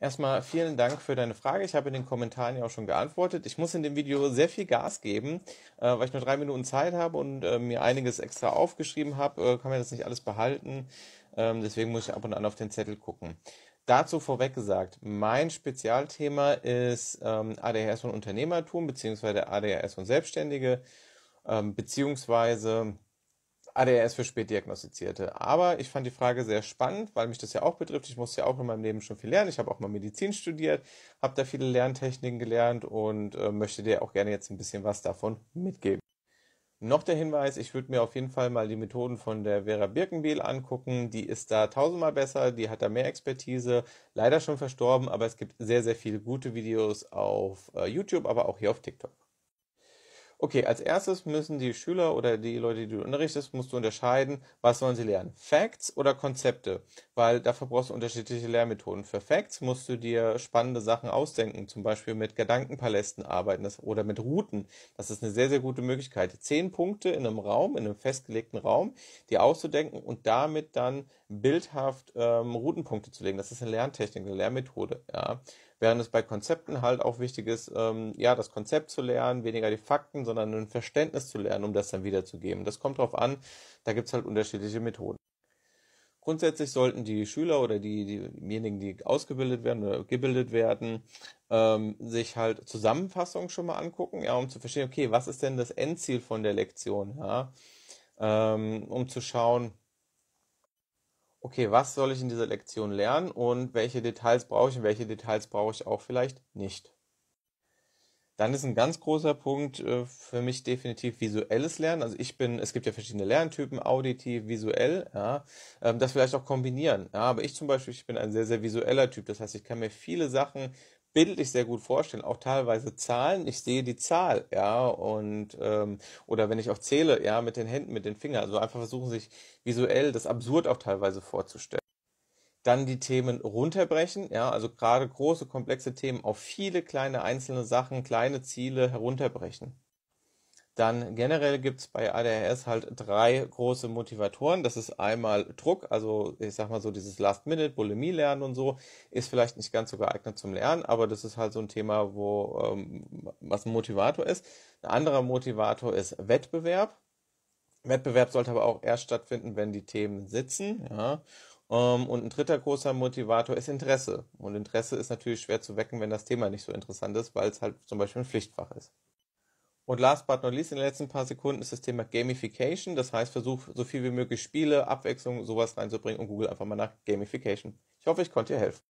Erstmal vielen Dank für deine Frage. Ich habe in den Kommentaren ja auch schon geantwortet. Ich muss in dem Video sehr viel Gas geben, äh, weil ich nur drei Minuten Zeit habe und äh, mir einiges extra aufgeschrieben habe. Äh, kann mir das nicht alles behalten. Ähm, deswegen muss ich ab und an auf den Zettel gucken. Dazu vorweg gesagt, mein Spezialthema ist ähm, ADHS und Unternehmertum beziehungsweise ADHS und Selbstständige ähm, beziehungsweise ADHS für Spätdiagnostizierte. Aber ich fand die Frage sehr spannend, weil mich das ja auch betrifft. Ich musste ja auch in meinem Leben schon viel lernen. Ich habe auch mal Medizin studiert, habe da viele Lerntechniken gelernt und äh, möchte dir auch gerne jetzt ein bisschen was davon mitgeben. Noch der Hinweis, ich würde mir auf jeden Fall mal die Methoden von der Vera Birkenbiel angucken. Die ist da tausendmal besser, die hat da mehr Expertise, leider schon verstorben, aber es gibt sehr, sehr viele gute Videos auf äh, YouTube, aber auch hier auf TikTok. Okay, als erstes müssen die Schüler oder die Leute, die du unterrichtest, musst du unterscheiden, was sollen sie lernen? Facts oder Konzepte? Weil dafür brauchst du unterschiedliche Lernmethoden. Für Facts musst du dir spannende Sachen ausdenken, zum Beispiel mit Gedankenpalästen arbeiten oder mit Routen. Das ist eine sehr, sehr gute Möglichkeit. Zehn Punkte in einem Raum, in einem festgelegten Raum, die auszudenken und damit dann bildhaft ähm, Routenpunkte zu legen. Das ist eine Lerntechnik, eine Lernmethode. Ja. Während es bei Konzepten halt auch wichtig ist, ähm, ja, das Konzept zu lernen, weniger die Fakten, sondern ein Verständnis zu lernen, um das dann wiederzugeben. Das kommt darauf an, da gibt es halt unterschiedliche Methoden. Grundsätzlich sollten die Schüler oder die, diejenigen, die ausgebildet werden oder gebildet werden, ähm, sich halt Zusammenfassungen schon mal angucken, ja, um zu verstehen, okay, was ist denn das Endziel von der Lektion, ja, ähm, um zu schauen, okay, was soll ich in dieser Lektion lernen und welche Details brauche ich und welche Details brauche ich auch vielleicht nicht. Dann ist ein ganz großer Punkt äh, für mich definitiv visuelles Lernen. Also ich bin, es gibt ja verschiedene Lerntypen, auditiv, visuell, ja, ähm, das vielleicht auch kombinieren. Ja, aber ich zum Beispiel, ich bin ein sehr, sehr visueller Typ. Das heißt, ich kann mir viele Sachen bildlich sehr gut vorstellen, auch teilweise Zahlen. Ich sehe die Zahl, ja, und ähm, oder wenn ich auch zähle, ja, mit den Händen, mit den Fingern. Also einfach versuchen sich visuell das absurd auch teilweise vorzustellen. Dann die Themen runterbrechen, ja, also gerade große, komplexe Themen auf viele kleine einzelne Sachen, kleine Ziele herunterbrechen. Dann generell gibt es bei ADHS halt drei große Motivatoren. Das ist einmal Druck, also ich sag mal so dieses Last-Minute, Bulimie lernen und so, ist vielleicht nicht ganz so geeignet zum Lernen, aber das ist halt so ein Thema, wo ähm, was ein Motivator ist. Ein anderer Motivator ist Wettbewerb. Wettbewerb sollte aber auch erst stattfinden, wenn die Themen sitzen. Ja. Ähm, und ein dritter großer Motivator ist Interesse. Und Interesse ist natürlich schwer zu wecken, wenn das Thema nicht so interessant ist, weil es halt zum Beispiel ein Pflichtfach ist. Und last but not least in den letzten paar Sekunden ist das Thema Gamification. Das heißt, versuch so viel wie möglich Spiele, Abwechslung, sowas reinzubringen und google einfach mal nach Gamification. Ich hoffe, ich konnte dir helfen.